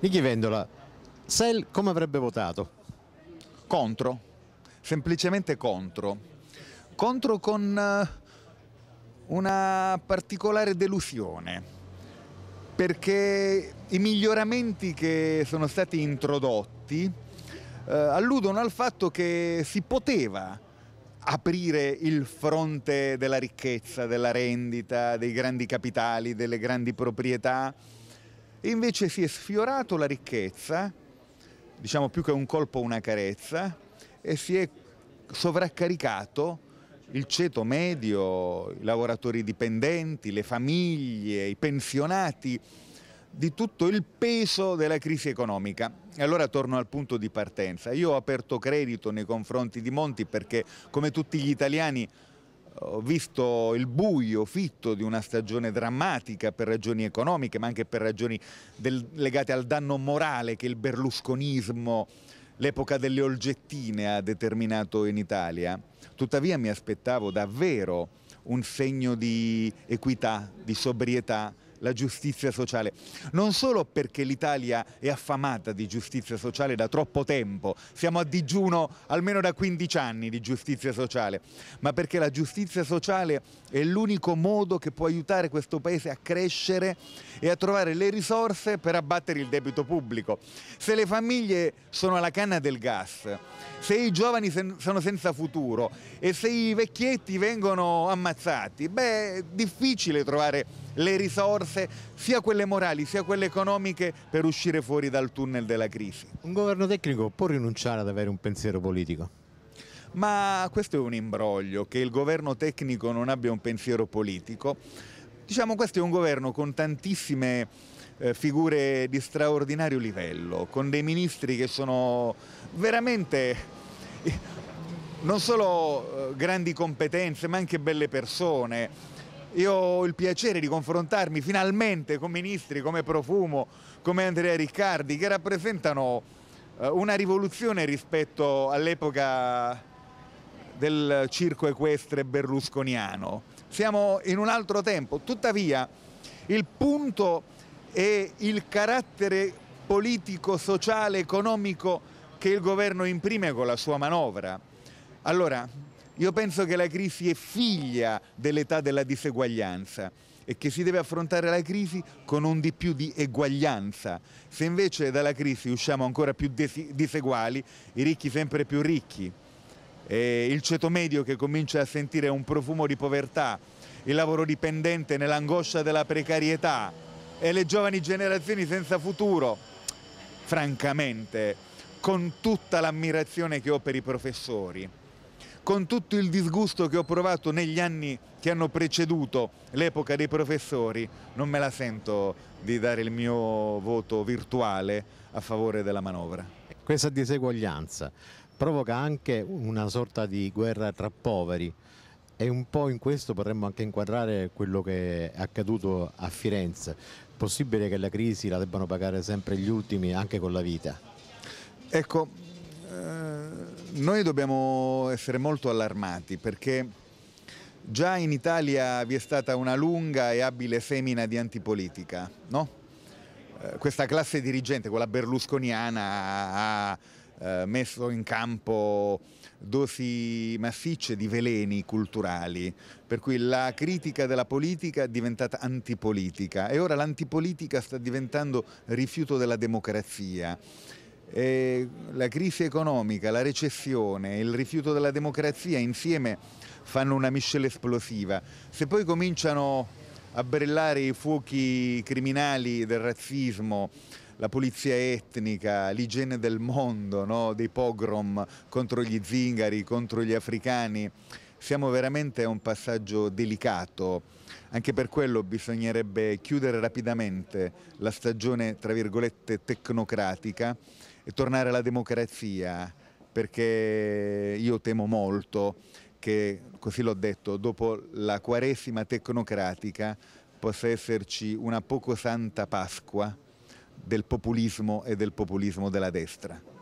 Nichi Vendola, Sel come avrebbe votato? Contro, semplicemente contro. Contro con eh, una particolare delusione perché i miglioramenti che sono stati introdotti eh, alludono al fatto che si poteva aprire il fronte della ricchezza, della rendita, dei grandi capitali, delle grandi proprietà e invece si è sfiorato la ricchezza, diciamo più che un colpo una carezza, e si è sovraccaricato il ceto medio, i lavoratori dipendenti, le famiglie, i pensionati, di tutto il peso della crisi economica. E allora torno al punto di partenza. Io ho aperto credito nei confronti di Monti perché, come tutti gli italiani, ho visto il buio fitto di una stagione drammatica per ragioni economiche ma anche per ragioni del, legate al danno morale che il berlusconismo, l'epoca delle olgettine ha determinato in Italia. Tuttavia mi aspettavo davvero un segno di equità, di sobrietà, la giustizia sociale. Non solo perché l'Italia è affamata di giustizia sociale da troppo tempo, siamo a digiuno almeno da 15 anni di giustizia sociale, ma perché la giustizia sociale è l'unico modo che può aiutare questo Paese a crescere e a trovare le risorse per abbattere il debito pubblico. Se le famiglie sono alla canna del gas, se i giovani sen sono senza futuro e se i vecchietti vengono ammazzati, beh, è difficile trovare le risorse, sia quelle morali sia quelle economiche, per uscire fuori dal tunnel della crisi. Un governo tecnico può rinunciare ad avere un pensiero politico? Ma questo è un imbroglio, che il governo tecnico non abbia un pensiero politico. Diciamo questo è un governo con tantissime eh, figure di straordinario livello, con dei ministri che sono veramente eh, non solo eh, grandi competenze, ma anche belle persone io ho il piacere di confrontarmi finalmente con ministri come Profumo, come Andrea Riccardi, che rappresentano eh, una rivoluzione rispetto all'epoca del circo equestre berlusconiano. Siamo in un altro tempo, tuttavia il punto è il carattere politico, sociale, economico che il governo imprime con la sua manovra. Allora, io penso che la crisi è figlia dell'età della diseguaglianza e che si deve affrontare la crisi con un di più di eguaglianza. Se invece dalla crisi usciamo ancora più diseguali, i ricchi sempre più ricchi, il ceto medio che comincia a sentire un profumo di povertà, il lavoro dipendente nell'angoscia della precarietà e le giovani generazioni senza futuro, francamente, con tutta l'ammirazione che ho per i professori, con tutto il disgusto che ho provato negli anni che hanno preceduto l'epoca dei professori, non me la sento di dare il mio voto virtuale a favore della manovra. Questa diseguaglianza provoca anche una sorta di guerra tra poveri e un po' in questo potremmo anche inquadrare quello che è accaduto a Firenze. Possibile che la crisi la debbano pagare sempre gli ultimi anche con la vita? Ecco, eh, noi dobbiamo essere molto allarmati perché già in Italia vi è stata una lunga e abile semina di antipolitica, no? Eh, questa classe dirigente, quella berlusconiana, ha eh, messo in campo dosi massicce di veleni culturali, per cui la critica della politica è diventata antipolitica e ora l'antipolitica sta diventando rifiuto della democrazia eh, la crisi economica, la recessione, il rifiuto della democrazia insieme fanno una miscela esplosiva. Se poi cominciano a brillare i fuochi criminali del razzismo, la pulizia etnica, l'igiene del mondo, no? dei pogrom contro gli zingari, contro gli africani, siamo veramente a un passaggio delicato, anche per quello bisognerebbe chiudere rapidamente la stagione, tra virgolette, tecnocratica e tornare alla democrazia, perché io temo molto che, così l'ho detto, dopo la quaresima tecnocratica possa esserci una poco santa Pasqua del populismo e del populismo della destra.